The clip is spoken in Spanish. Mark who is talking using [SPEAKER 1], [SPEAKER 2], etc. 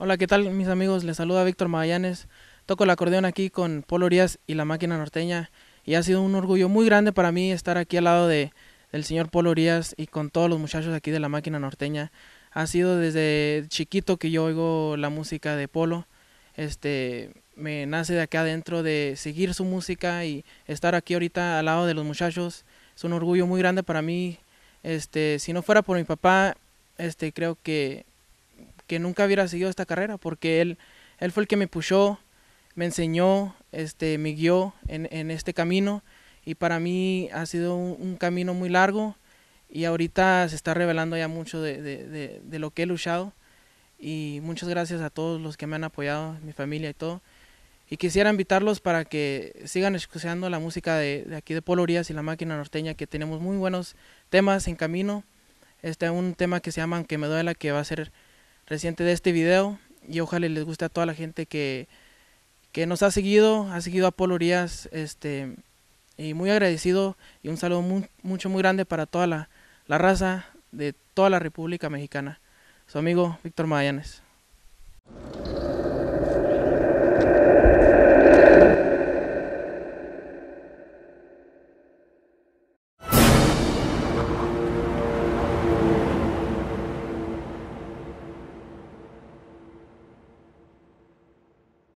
[SPEAKER 1] Hola, ¿qué tal mis amigos? Les saluda Víctor Magallanes. Toco el acordeón aquí con Polo Urias y la máquina norteña y ha sido un orgullo muy grande para mí estar aquí al lado del señor Polo Urias y con todos los muchachos aquí de la máquina norteña. Ha sido desde chiquito que yo oigo la música de Polo. Este, me nace de acá adentro de seguir su música y estar aquí ahorita al lado de los muchachos. Es un orgullo muy grande para mí. Este, si no fuera por mi papá, este creo que que nunca hubiera seguido esta carrera, porque él, él fue el que me pushó, me enseñó, este, me guió en, este camino y para mí ha sido un, camino muy largo y ahorita se está revelando ya mucho de, lo que he luchado y muchas gracias a todos los que me han apoyado, mi familia y todo. Y quisiera invitarlos para que sigan escuchando la música de, aquí de Polo y la máquina norteña, que tenemos muy buenos temas en camino. Este un tema que se llama Que me duela, que va a ser reciente de este video y ojalá les guste a toda la gente que, que nos ha seguido, ha seguido a Polo Urias, este, y muy agradecido y un saludo muy, mucho, muy grande para toda la, la raza de toda la República Mexicana. Su amigo Víctor Magallanes.